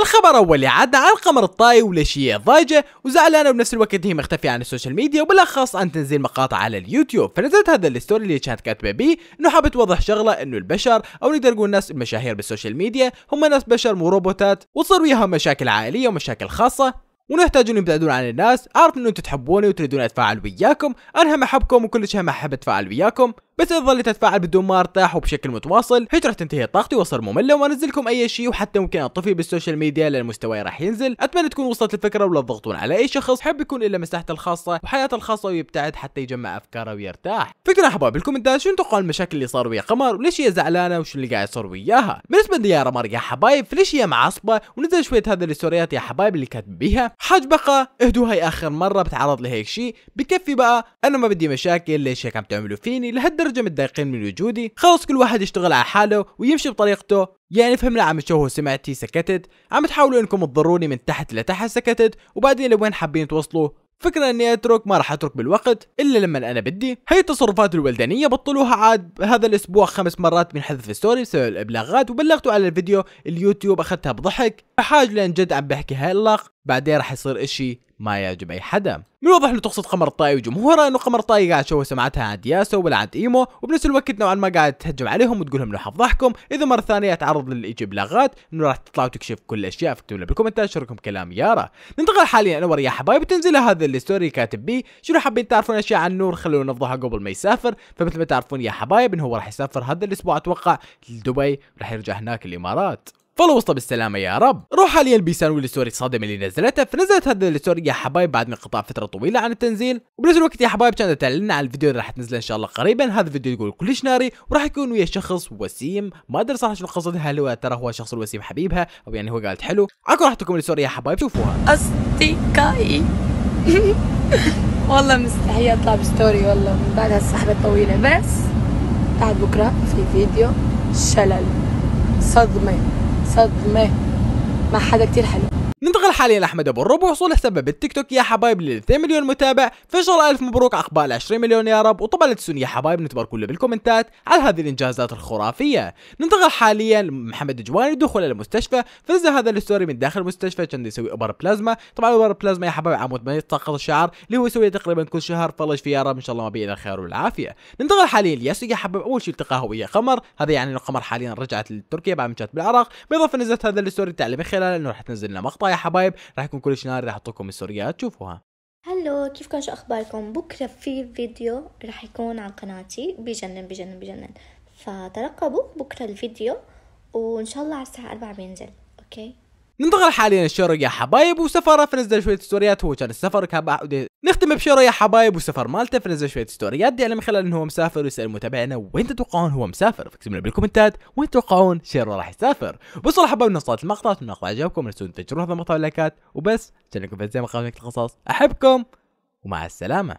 الخبر اول عادنا عن قمر الطاي والاشياء ضايجه وزعلانه وبنفس الوقت هي مختفيه عن السوشيال ميديا وبالاخص عن تنزيل مقاطع على اليوتيوب فنزلت هذا الستوري اللي كانت كاتبه بيه انه حابه توضح شغله انه البشر او نقدر نقول الناس المشاهير بالسوشيال ميديا هم ناس بشر مو روبوتات وتصير وياهم مشاكل عائليه ومشاكل خاصه ونحتاج انه يبتعدون عن الناس اعرف انه انتم تحبوني وتريدون اتفاعل وياكم انا هم احبكم وكل شيء ما احب اتفاعل وياكم بس اذا ظليت اتفاعل بدون ما ارتاح وبشكل متواصل هيك راح تنتهي طاقتي واصير ممل وما لكم اي شيء وحتى ممكن اطفي بالسوشيال ميديا لان مستواي راح ينزل اتمنى تكون وصلت الفكره ولا تضغطون على اي شخص حب يكون الا مساحته الخاصه وحياته الخاصه ويبتعد حتى يجمع افكاره ويرتاح فكره حابب بالكومنتات شنو تتوقعوا المشاكل اللي صار ويا قمر وليش هي زعلانه وشو اللي قاعد يصير وياها بالنسبه لديارة مار يا حبايب فليش هي معصبه ونزل شويه هذه الستوريات يا حبايب اللي كاتب بيها حاج بقى اهدوا هاي اخر مره بتعرض لهيك شيء بكفي بقى انا ما بدي مشاكل ليش هيك عم تعملوا فيني لهالدرجه لدرجة متضايقين من وجودي خلص كل واحد يشتغل على حاله ويمشي بطريقته يعني فهمنا عم تشوهوا سمعتي سكتت عم تحاولوا انكم تضروني من تحت لتحت سكتت وبعدين لوين حابين توصلوا فكرة اني اترك ما راح اترك بالوقت الا لما انا بدي هي التصرفات الولدانية بطلوها عاد هذا الاسبوع خمس مرات من حذف ستوري بسبب الابلاغات وبلغته على الفيديو اليوتيوب اخذتها بضحك بحاجة لان جد عم بحكي هاللق بعدين راح يصير اشي ما يعجب اي حدا من الواضح انه تقصد قمر الطائي وجمهورها انه قمر الطائي قاعد تشوه سمعتها عند ياسو ولا عند ايمو وبنفس الوقت نوعا ما قاعد تهجم عليهم وتقول لهم انه حفضحكم اذا مره ثانيه تعرض للاجبلاغات انه راح تطلع وتكشف كل الاشياء فاكتبوا لنا بالكومنتات شاركم كلام يارا ننتقل حاليا انور يا حبايب تنزل هذا الستوري كاتب بيه شنو حابين تعرفون اشياء عن نور خلونا نفضحها قبل ما يسافر فمثل ما تعرفون يا حبايب انه هو راح يسافر هذا الاسبوع اتوقع لدبي وراح يرجع هناك الامارات فلو وصل بالسلامه يا رب روح حاليا بيسانوي الستوري الصادمه اللي نزلتها فنزلت هذا الستوري يا حبايب بعد انقطاع فتره طويله عن التنزيل وبنفس الوقت يا حبايب كانت تعلن على الفيديو اللي راح تنزله ان شاء الله قريبا هذا الفيديو يقول كلش ناري وراح يكون ويا شخص وسيم ما ادري صراحه شنو قصدها هل هو ترى هو شخص الوسيم حبيبها او يعني هو قالت حلو عكو راح تكون الستوري يا حبايب شوفوها اصدقائي والله مستحيل اطلع بستوري والله من بعد هالسحبه الطويله بس بعد بكره في فيديو شلل صدمه صدمة مع حدا كتير حلو ننتقل حاليا لاحمد ابو الربع وصوله سبب التيك توك يا حبايب لل 2 مليون متابع فان شاء الله الف مبروك عقبال 20 مليون يا رب وطبعا لا تنسون يا حبايب نتبر كله بالكومنتات على هذه الانجازات الخرافيه ننتقل حاليا لمحمد جواني دخوله للمستشفى فنزل هذا الستوري من داخل المستشفى كان يسوي ابر بلازما طبعا ابر بلازما يا حبايب عمود ما يتساقط الشعر اللي هو يسويه تقريبا كل شهر فالله فيه يا رب ان شاء الله ما بين الخير والعافيه ننتقل حاليا لياسو يا حبايب اول شيء التقاه ويا قمر هذا يعني انه قمر حاليا رجعت لتركيا بعد ما بالعراق بالاضافه نزلت هذا الستوري تعليمي خلال انه راح تنزل لنا مقطع يا حبايب راح يكون كل شنار راح رح السوريات شوفوها هلو كيف كان شو اخباركم بكره في فيديو راح يكون على قناتي بجنن بجنن بجنن فترقبوا بكره الفيديو وان شاء الله على الساعه 4 بينزل اوكي ننتقل حاليا للشهر يا حبايب وسفره فنزل شويه ستوريات هو كان السفر كان نختم بشهر يا حبايب وسفر مالته فنزل شويه ستوريات دي من خلال انه هو مسافر ويسال متابعينا وين تتوقعون هو مسافر فاكتبوا لنا بالكومنتات وين تتوقعون شيرو راح يسافر بصوا حبايب وصلت المقطع اتمنى المقطع عجبكم لا تنسون تجربه هذا المقطع واللايكات وبس كان لكم زي ما قبل القصص احبكم ومع السلامه